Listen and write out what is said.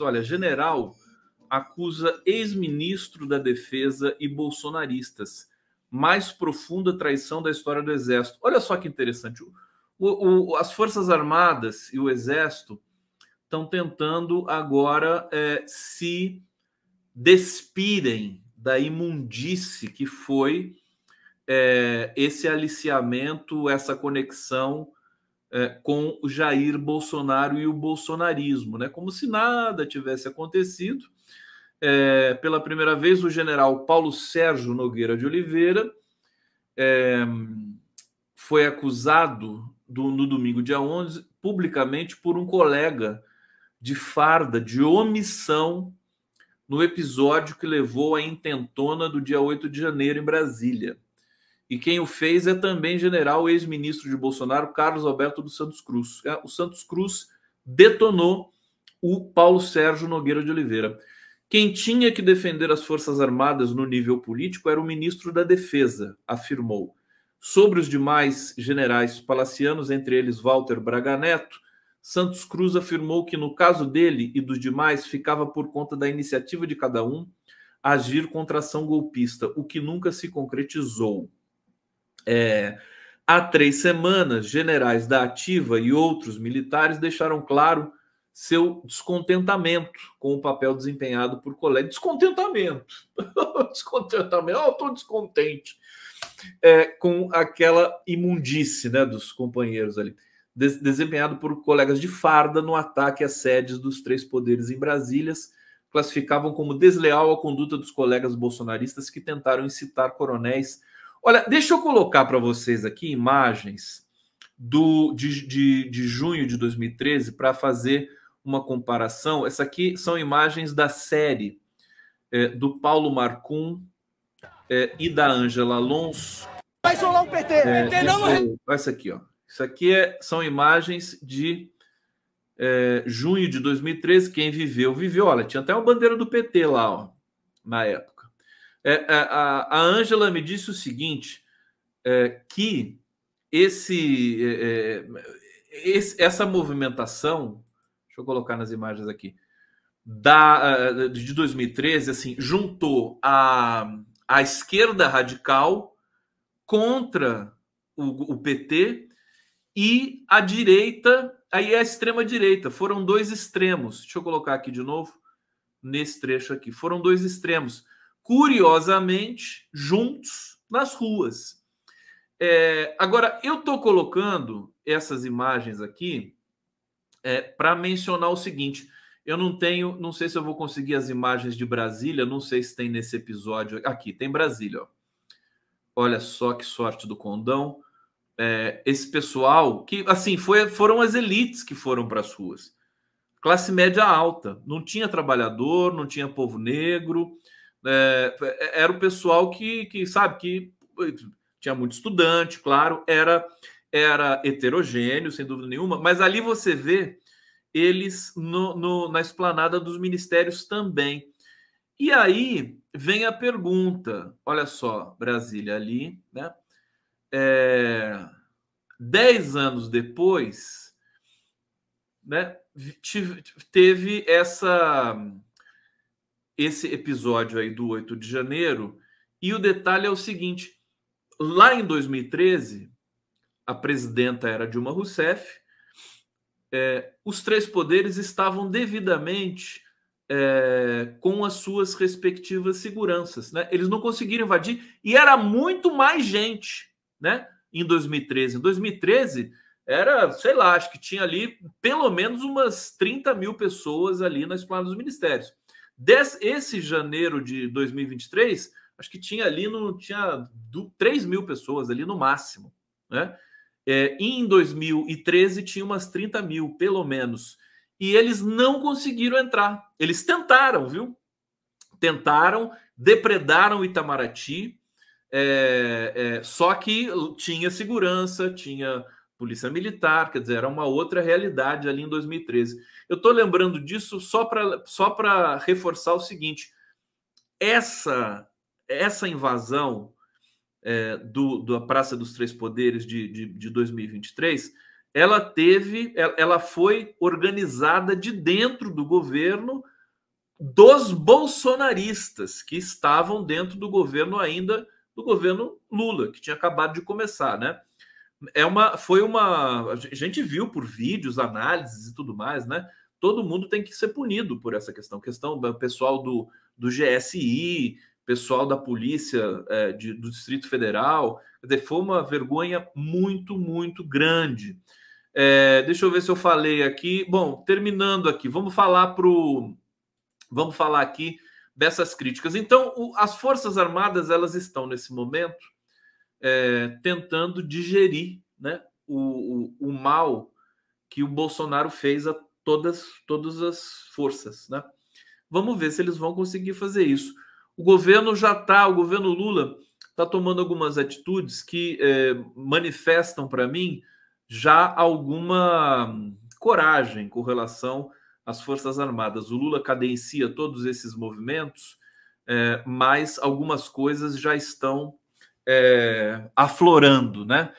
olha, general acusa ex-ministro da Defesa e bolsonaristas. Mais profunda traição da história do Exército. Olha só que interessante. O, o, as Forças Armadas e o Exército estão tentando agora é, se despirem da imundície que foi é, esse aliciamento, essa conexão é, com o Jair Bolsonaro e o bolsonarismo, né? Como se nada tivesse acontecido. É, pela primeira vez, o general Paulo Sérgio Nogueira de Oliveira é, foi acusado do, no domingo, dia 11, publicamente por um colega de farda de omissão no episódio que levou à intentona do dia 8 de janeiro em Brasília. E quem o fez é também general ex-ministro de Bolsonaro, Carlos Alberto dos Santos Cruz. É, o Santos Cruz detonou o Paulo Sérgio Nogueira de Oliveira. Quem tinha que defender as Forças Armadas no nível político era o ministro da Defesa, afirmou. Sobre os demais generais palacianos, entre eles Walter Braga Neto, Santos Cruz afirmou que, no caso dele e dos demais, ficava por conta da iniciativa de cada um agir contra a ação golpista, o que nunca se concretizou. É, há três semanas, generais da Ativa e outros militares deixaram claro seu descontentamento com o papel desempenhado por colegas. Descontentamento. descontentamento. Oh, estou descontente é, com aquela imundice né, dos companheiros ali. Des desempenhado por colegas de farda no ataque às sedes dos três poderes em Brasília, classificavam como desleal a conduta dos colegas bolsonaristas que tentaram incitar coronéis Olha, deixa eu colocar para vocês aqui imagens do de, de, de junho de 2013 para fazer uma comparação. Essa aqui são imagens da série é, do Paulo Marcum é, e da Ângela Alonso. Vai solar o PT. É, PT não... isso, né? aqui, ó. Isso aqui é, são imagens de é, junho de 2013. Quem viveu, viveu. Olha, tinha até uma bandeira do PT lá, ó, na época. É, é, a Ângela me disse o seguinte: é, que esse, é, é, esse, essa movimentação, deixa eu colocar nas imagens aqui, da, é, de 2013, assim, juntou a, a esquerda radical contra o, o PT e a direita, aí a extrema direita. Foram dois extremos. Deixa eu colocar aqui de novo nesse trecho aqui. Foram dois extremos curiosamente, juntos nas ruas. É, agora, eu estou colocando essas imagens aqui é, para mencionar o seguinte. Eu não tenho, não sei se eu vou conseguir as imagens de Brasília, não sei se tem nesse episódio. Aqui, tem Brasília, ó. Olha só que sorte do condão. É, esse pessoal que, assim, foi, foram as elites que foram para as ruas. Classe média alta. Não tinha trabalhador, não tinha povo negro. É, é, era o pessoal que, que sabe que tinha muito estudante, claro, era era heterogêneo, sem dúvida nenhuma, mas ali você vê eles no, no, na esplanada dos ministérios também. E aí vem a pergunta: olha só, Brasília ali, né? É, dez anos depois, né, teve essa esse episódio aí do 8 de janeiro. E o detalhe é o seguinte: lá em 2013, a presidenta era Dilma Rousseff, é, os três poderes estavam devidamente é, com as suas respectivas seguranças. Né? Eles não conseguiram invadir e era muito mais gente né? em 2013. Em 2013, era, sei lá, acho que tinha ali pelo menos umas 30 mil pessoas ali na Esplanada dos Ministérios. Des, esse janeiro de 2023, acho que tinha ali no, tinha do, 3 mil pessoas ali no máximo. Né? É, em 2013 tinha umas 30 mil, pelo menos. E eles não conseguiram entrar. Eles tentaram, viu? Tentaram, depredaram Itamaraty, é, é, só que tinha segurança, tinha polícia militar, quer dizer, era uma outra realidade ali em 2013. Eu estou lembrando disso só para só reforçar o seguinte: essa, essa invasão é, do, da Praça dos Três Poderes de, de, de 2023 ela teve, ela foi organizada de dentro do governo dos bolsonaristas que estavam dentro do governo ainda do governo Lula, que tinha acabado de começar, né? é uma, foi uma. A gente viu por vídeos, análises e tudo mais, né? Todo mundo tem que ser punido por essa questão. Questão do pessoal do, do GSI, pessoal da polícia é, de, do Distrito Federal. foi uma vergonha muito, muito grande. É, deixa eu ver se eu falei aqui. Bom, terminando aqui, vamos falar pro. Vamos falar aqui dessas críticas. Então, o, as Forças Armadas elas estão nesse momento é, tentando digerir né, o, o, o, mal que o Bolsonaro fez a todas, todas as forças. Né? Vamos ver se eles vão conseguir fazer isso. O governo já está, o governo Lula está tomando algumas atitudes que é, manifestam para mim já alguma coragem com relação às Forças Armadas. O Lula cadencia todos esses movimentos, é, mas algumas coisas já estão é, aflorando, né?